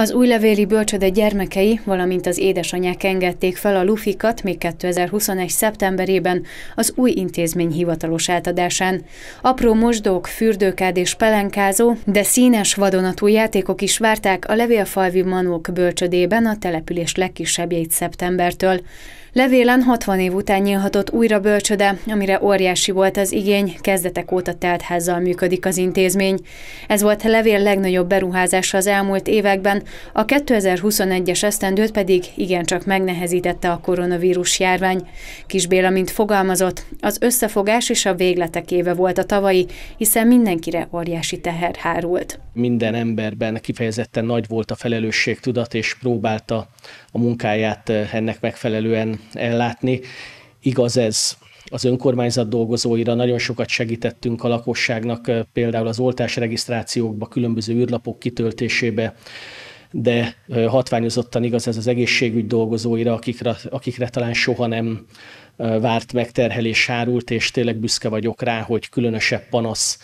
Az újlevéli bölcsöde gyermekei, valamint az édesanyák engedték fel a lufikat még 2021. szeptemberében az új intézmény hivatalos átadásán. Apró mosdók, fürdőkád és pelenkázó, de színes vadonatú játékok is várták a levélfalvi manók bölcsödében a település legkisebbjeit szeptembertől. Levélen 60 év után nyílhatott újra bölcsöde, amire óriási volt az igény, kezdetek óta teltházzal működik az intézmény. Ez volt a levél legnagyobb beruházása az elmúlt években, a 2021-es esztendőt pedig igencsak megnehezítette a koronavírus járvány. Kisbéla, mint fogalmazott, az összefogás és a végletek éve volt a tavalyi, hiszen mindenkire óriási teher hárult. Minden emberben kifejezetten nagy volt a felelősségtudat, és próbálta a munkáját eh, ennek megfelelően ellátni. Igaz ez az önkormányzat dolgozóira, nagyon sokat segítettünk a lakosságnak, eh, például az oltásregisztrációkba, különböző űrlapok kitöltésébe, de hatványozottan igaz ez az egészségügy dolgozóira, akikre, akikre talán soha nem várt megterhelés hárult, és tényleg büszke vagyok rá, hogy különösebb panasz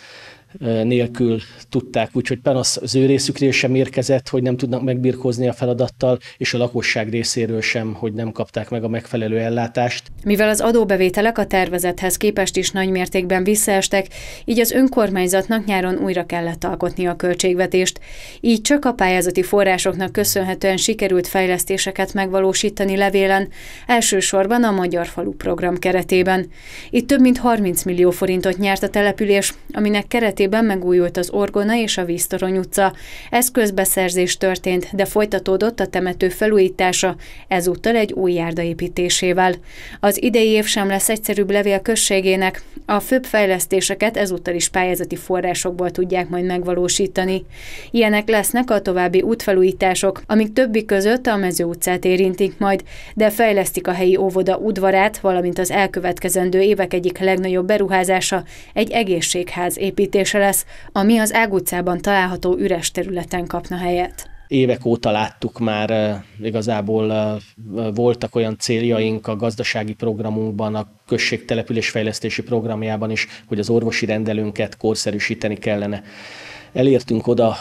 nélkül tudták, úgyhogy panasz az ő részükről sem érkezett, hogy nem tudnak megbirkózni a feladattal, és a lakosság részéről sem, hogy nem kapták meg a megfelelő ellátást. Mivel az adóbevételek a tervezethez képest is nagy mértékben visszaestek, így az önkormányzatnak nyáron újra kellett alkotni a költségvetést. Így csak a pályázati forrásoknak köszönhetően sikerült fejlesztéseket megvalósítani levélen, elsősorban a Magyar Falu program keretében. Itt több mint 30 millió forintot nyert a település, aminek keretében megújult az Orgona és a Víztorony utca. Ez közbeszerzés történt, de folytatódott a temető felújítása, ezúttal egy új járda építésével. Az idei év sem lesz egyszerűbb levél községének, a főbb fejlesztéseket ezúttal is pályázati forrásokból tudják majd megvalósítani. Ilyenek lesznek a további útfelújítások, amik többi között a mező utcát érintik majd, de fejlesztik a helyi óvoda udvarát, valamint az elkövetkezendő évek egyik legnagyobb beruházása, egy egészségház ház építése lesz, ami az Ág utcában található üres területen kapna helyet évek óta láttuk már, eh, igazából eh, eh, voltak olyan céljaink a gazdasági programunkban, a községtelepülésfejlesztési programjában is, hogy az orvosi rendelőnket korszerűsíteni kellene elértünk oda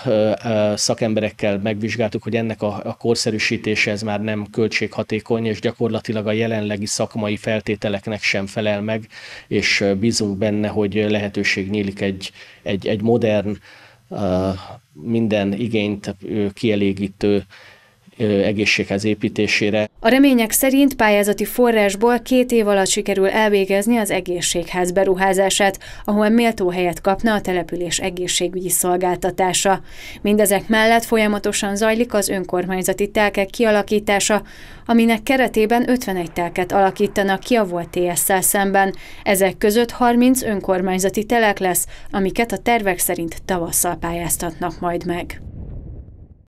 szakemberekkel, megvizsgáltuk, hogy ennek a, a korszerűsítése ez már nem költséghatékony, és gyakorlatilag a jelenlegi szakmai feltételeknek sem felel meg, és bízunk benne, hogy lehetőség nyílik egy, egy, egy modern, minden igényt kielégítő egészséghez építésére. A remények szerint pályázati forrásból két év alatt sikerül elvégezni az egészségház beruházását, ahol méltó helyet kapna a település egészségügyi szolgáltatása. Mindezek mellett folyamatosan zajlik az önkormányzati telkek kialakítása, aminek keretében 51 telket alakítanak ki a volt TSZ-szel szemben. Ezek között 30 önkormányzati telek lesz, amiket a tervek szerint tavasszal pályáztatnak majd meg.